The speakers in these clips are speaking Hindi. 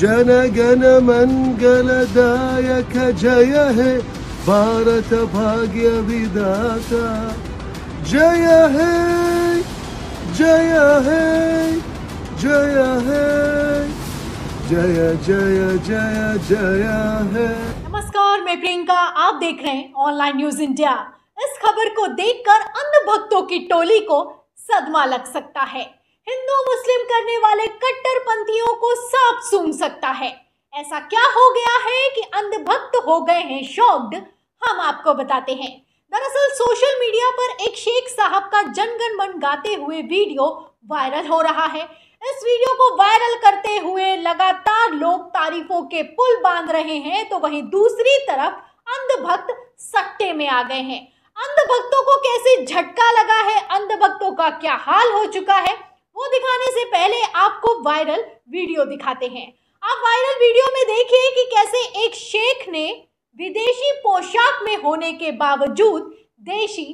जन मंगल दायक जय हे विदाता जय हे जय हे जय हे जय जय जय जय हे नमस्कार मैं प्रियंका आप देख रहे हैं ऑनलाइन न्यूज इंडिया इस खबर को देखकर अन्य भक्तों की टोली को सदमा लग सकता है हिंदू मुस्लिम करने वाले कट्टरपंथियों को साफ सुन सकता है ऐसा क्या हो गया है कि अंधभक्त हो गए हैं शॉक्ड हम आपको बताते हैं दरअसल सोशल मीडिया पर एक शेख साहब का जनगण मन गाते हुए वीडियो वायरल हो रहा है इस वीडियो को वायरल करते हुए लगातार लोग तारीफों के पुल बांध रहे हैं तो वहीं दूसरी तरफ अंधभक्त सट्टे में आ गए हैं अंधभक्तों को कैसे झटका लगा है अंधभक्तों का क्या हाल हो चुका है वो दिखाने से पहले आपको वायरल वीडियो दिखाते हैं आप वायरल वीडियो में देखिए कि कैसे एक शेख ने विदेशी पोशाक में होने के बावजूद देशी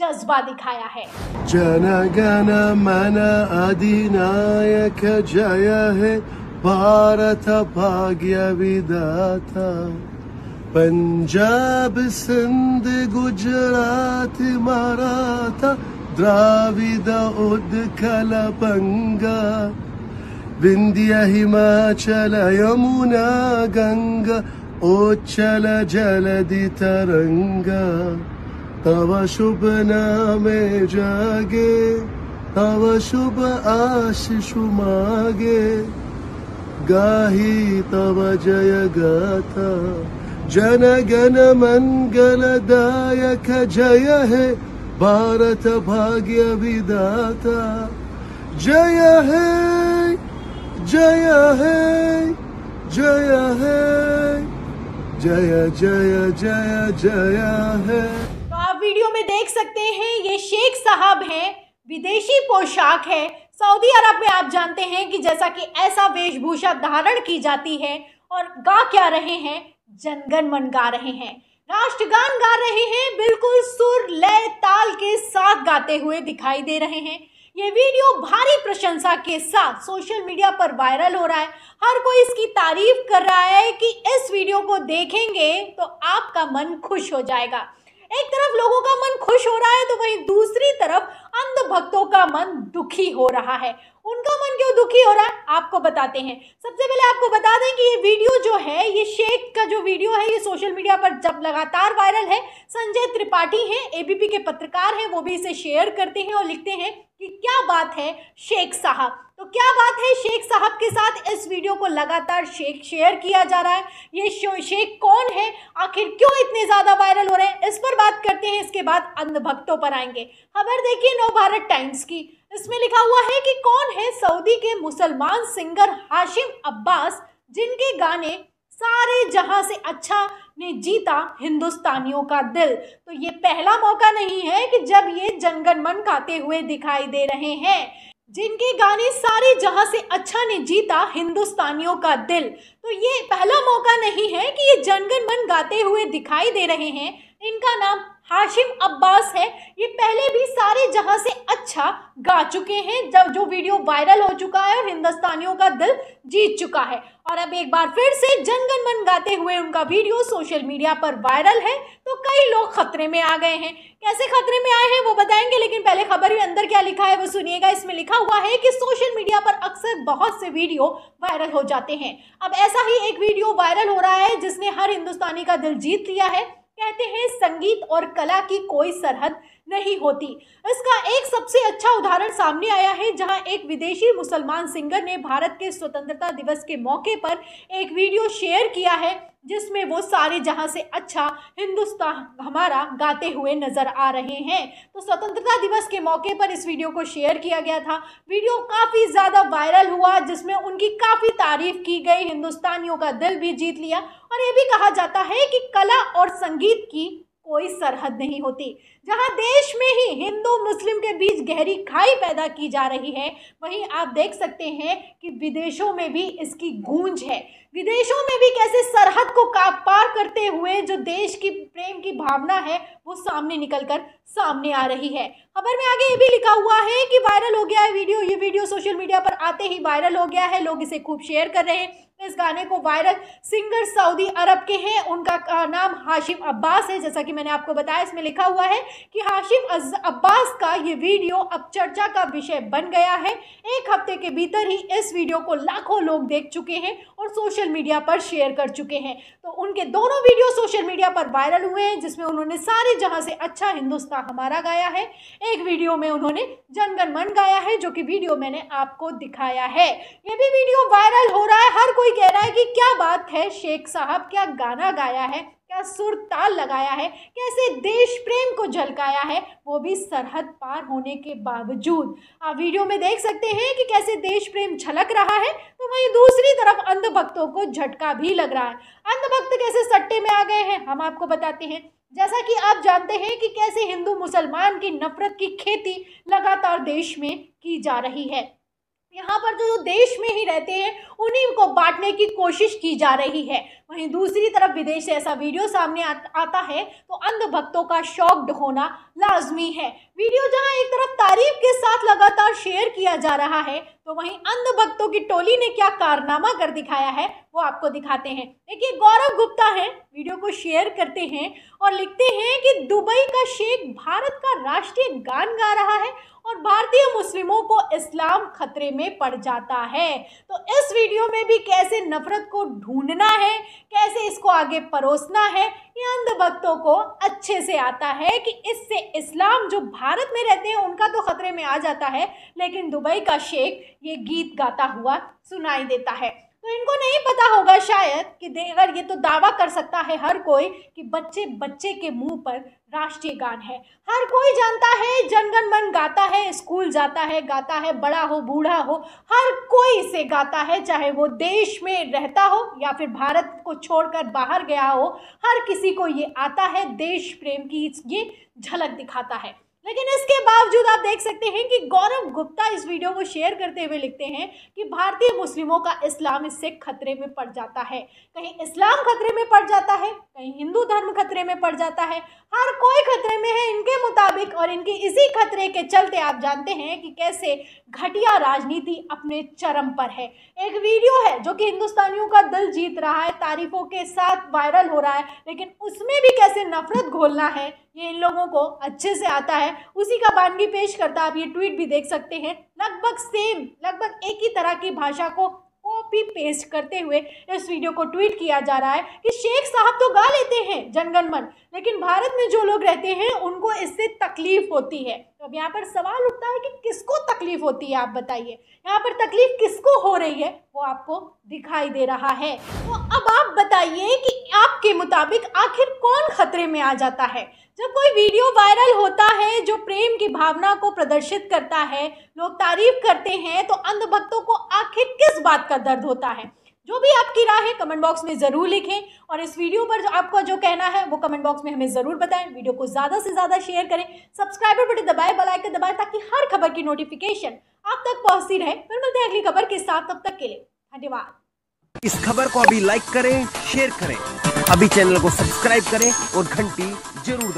जज्बा दिखाया है जन गण मन अधिनायक जय है भारत भाग्य विदाता पंजाब सिंध गुजरात मराठा द्राविद उद्खल पंगा विंध्य हिमाचल यमुना गंगा ओचल जलदि तरंगा तव शुभ नामे जागे तव शुभ आशिषु मागे गाही तव जय गाथा जन गण मंगल दायक जय है भारत भाग्य विदाता जय हे जय हे जय हे जय जय जय जय हे तो आप वीडियो में देख सकते हैं ये शेख साहब हैं विदेशी पोशाक है सऊदी अरब में आप जानते हैं कि जैसा कि ऐसा वेशभूषा धारण की जाती है और गा क्या रहे हैं जनगण मन गा रहे हैं राष्ट्रगान गा रहे हैं बिल्कुल सुर लय ताल के साथ गाते हुए दिखाई दे रहे हैं ये वीडियो भारी प्रशंसा के साथ सोशल मीडिया पर वायरल हो रहा है हर कोई इसकी तारीफ कर रहा है कि इस वीडियो को देखेंगे तो आपका मन खुश हो जाएगा एक तरफ लोगों का मन खुश हो रहा है तो वहीं दूसरी तरफ अंधभक्तों का मन दुखी हो रहा है उनका मन क्यों दुखी हो रहा है आपको बताते हैं सबसे पहले आपको बता दें कि ये वीडियो जो है ये शेख का जो वीडियो है ये सोशल मीडिया पर जब लगातार वायरल है संजय त्रिपाठी हैं एबीपी के पत्रकार हैं वो भी इसे शेयर करते हैं और लिखते हैं कि क्या बात है शेख साहब तो क्या बात है शेख साहब के साथ इस वीडियो को लगातार शेख शेयर किया जा रहा है ये शेख कौन है आखिर क्यों इतने ज़्यादा वायरल हो रहे हैं इस पर बात करते हैं इसके बाद अंधभक्तों पर आएंगे खबर देखिए नव भारत टाइम्स की इसमें लिखा हुआ है कि कौन है सऊदी के मुसलमान सिंगर हाशिम अब्बास जिनके गाने सारे जहां से अच्छा ने जीता हिंदुस्तानियों का दिल तो ये पहला मौका नहीं है कि जब ये जनगण मन गाते हुए दिखाई दे रहे हैं जिनके गाने सारे जहां से अच्छा ने जीता हिंदुस्तानियों का दिल तो ये पहला मौका नहीं है कि ये जनगण मन गाते हुए दिखाई दे रहे हैं इनका नाम हाशिम अब्बास है ये पहले भी सारे जहां से अच्छा गा चुके हैं जब जो वीडियो वायरल हो चुका है और हिंदुस्तानियों का दिल जीत चुका है और अब एक बार फिर से जनगण मन गाते हुए उनका वीडियो सोशल मीडिया पर वायरल है तो कई लोग खतरे में आ गए हैं कैसे खतरे में आए हैं वो बताएंगे लेकिन पहले खबर में अंदर क्या लिखा है वो सुनिएगा इसमें लिखा हुआ है कि सोशल मीडिया पर अक्सर बहुत से वीडियो वायरल हो जाते हैं अब ऐसा ही एक वीडियो वायरल हो रहा है जिसने हर हिंदुस्तानी का दिल जीत लिया है कहते हैं संगीत और कला की कोई सरहद नहीं होती इसका एक सबसे अच्छा उदाहरण सामने आया है जहां एक विदेशी मुसलमान सिंगर ने भारत के स्वतंत्रता दिवस के मौके पर एक वीडियो शेयर किया है जिसमें वो सारे जहां से अच्छा हिंदुस्तान हमारा गाते हुए नज़र आ रहे हैं तो स्वतंत्रता दिवस के मौके पर इस वीडियो को शेयर किया गया था वीडियो काफ़ी ज़्यादा वायरल हुआ जिसमें उनकी काफ़ी तारीफ की गई हिंदुस्तानियों का दिल भी जीत लिया और ये भी कहा जाता है कि कला और संगीत की कोई सरहद नहीं होती जहां देश में ही हिंदू मुस्लिम के बीच गहरी खाई पैदा की जा रही है वहीं आप देख सकते हैं कि विदेशों में भी इसकी गूंज है विदेशों में भी कैसे सरहद को का पार करते हुए जो देश की प्रेम की भावना है वो सामने निकलकर सामने आ रही है खबर में आगे ये भी लिखा हुआ है कि वायरल हो गया है वीडियो ये वीडियो सोशल मीडिया पर आते ही वायरल हो गया है लोग इसे खूब शेयर कर रहे हैं इस गाने को वायरल सिंगर सऊदी अरब के हैं उनका नाम हाशिम अब्बास है जैसा कि मैंने आपको बताया इसमें लिखा हुआ है कि हाशिम अब्बास का ये वीडियो अब चर्चा का विषय बन गया है एक हफ्ते के भीतर ही इस वीडियो को लाखों लोग देख चुके हैं और सोशल मीडिया पर शेयर कर चुके हैं तो उनके दोनों वीडियो सोशल मीडिया पर वायरल हुए हैं जिसमें उन्होंने सारे जहाँ से अच्छा हिंदुस्तान हमारा गाया है एक वीडियो में उन्होंने जनगण मन गाया है जो कि वीडियो मैंने आपको दिखाया है ये भी वीडियो वायरल हो रहा है हर कोई कोई कह रहा है कि क्या बात है शेख साहब क्या गाना गाया है क्या सुर ताल लगाया है कैसे देश प्रेम को झलकाया है वो भी सरहद पार होने के बावजूद आप वीडियो में देख सकते हैं कि कैसे देश प्रेम झलक रहा है तो वहीं दूसरी तरफ अंधभक्तों को झटका भी लग रहा है अंधभक्त कैसे सट्टे में आ गए हैं हम आपको बताते हैं जैसा कि आप जानते हैं कि कैसे हिंदू मुसलमान की नफरत की खेती लगातार देश में की जा रही है यहाँ पर तो जो तो देश में ही रहते हैं उन्हीं को बांटने की कोशिश की जा रही है वहीं दूसरी तरफ विदेश से ऐसा वीडियो सामने आता है तो अंधभक्तों का शॉक्ड होना लाजमी है वीडियो जहाँ एक तरफ तारीफ के साथ लगातार शेयर किया जा रहा है तो वहीं अंधभक्तों की टोली ने क्या कारनामा कर दिखाया है वो आपको दिखाते हैं देखिए गौरव गुप्ता है वीडियो को शेयर करते हैं और लिखते हैं कि दुबई का शेख भारत का राष्ट्रीय गान गा रहा है और भारतीय मुस्लिमों को इस्लाम खतरे में पड़ जाता है तो इस वीडियो में भी कैसे नफरत को ढूंढना है कैसे इसको आगे परोसना है ये अंधभक्तों को अच्छे से आता है कि इससे इस्लाम जो भारत में रहते हैं उनका तो खतरे में आ जाता है लेकिन दुबई का शेख ये गीत गाता हुआ सुनाई देता है तो इनको नहीं पता होगा शायद कि देवर ये तो दावा कर सकता है हर कोई कि बच्चे बच्चे के मुंह पर राष्ट्रीय गान है हर कोई जानता है जनगण मन गाता है स्कूल जाता है गाता है बड़ा हो बूढ़ा हो हर कोई इसे गाता है चाहे वो देश में रहता हो या फिर भारत को छोड़कर बाहर गया हो हर किसी को ये आता है देश प्रेम की ये झलक दिखाता है लेकिन इसके बावजूद आप देख सकते हैं कि गौरव गुप्ता इस वीडियो को शेयर करते हुए लिखते हैं कि भारतीय मुस्लिमों का इस्लाम इससे खतरे में पड़ जाता है कहीं इस्लाम खतरे में पड़ जाता है कहीं हिंदू धर्म खतरे में पड़ जाता है हर कोई खतरे में है इनके मुताबिक और इनके इसी खतरे के चलते आप जानते हैं कि कैसे घटिया राजनीति अपने चरम पर है एक वीडियो है जो कि हिंदुस्तानियों का दिल जीत रहा है तारीफों के साथ वायरल हो रहा है लेकिन उसमें भी कैसे नफरत घोलना है ये इन लोगों को अच्छे से आता है उसी का बानगी पेश करता आप ये ट्वीट भी देख सकते हैं लगभग सेम लगभग एक ही तरह की भाषा को कॉपी पेस्ट करते हुए इस वीडियो को ट्वीट किया जा रहा है कि शेख साहब तो गा लेते हैं जनगणमन लेकिन भारत में जो लोग रहते हैं उनको इससे तकलीफ होती है तो अब यहाँ पर सवाल उठता है कि किसको तकलीफ होती है आप बताइए यहाँ पर तकलीफ किसको हो रही है वो आपको दिखाई दे रहा है तो अब आप बताइए कि आपके मुताबिक आखिर कौन खतरे में आ जाता है जब कोई वीडियो वायरल होता है जो प्रेम की भावना को प्रदर्शित करता है लोग तारीफ करते हैं तो अंधभक्तों को आखिर किस बात का दर्द होता है जो भी आपकी राय है कमेंट बॉक्स में ज़रूर लिखें और इस वीडियो पर जो आपका जो कहना है वो कमेंट बॉक्स में हमें ज़रूर बताएं वीडियो को ज़्यादा से ज़्यादा शेयर करें सब्सक्राइबर बटन दबाए बेलाइकन दबाए ताकि हर खबर की नोटिफिकेशन आप तक पहुंचती रहे फिर मिलते हैं अगली खबर के साथ तब तक के लिए धन्यवाद इस खबर को अभी लाइक करें शेयर करें अभी चैनल को सब्सक्राइब करें और घंटी जरूर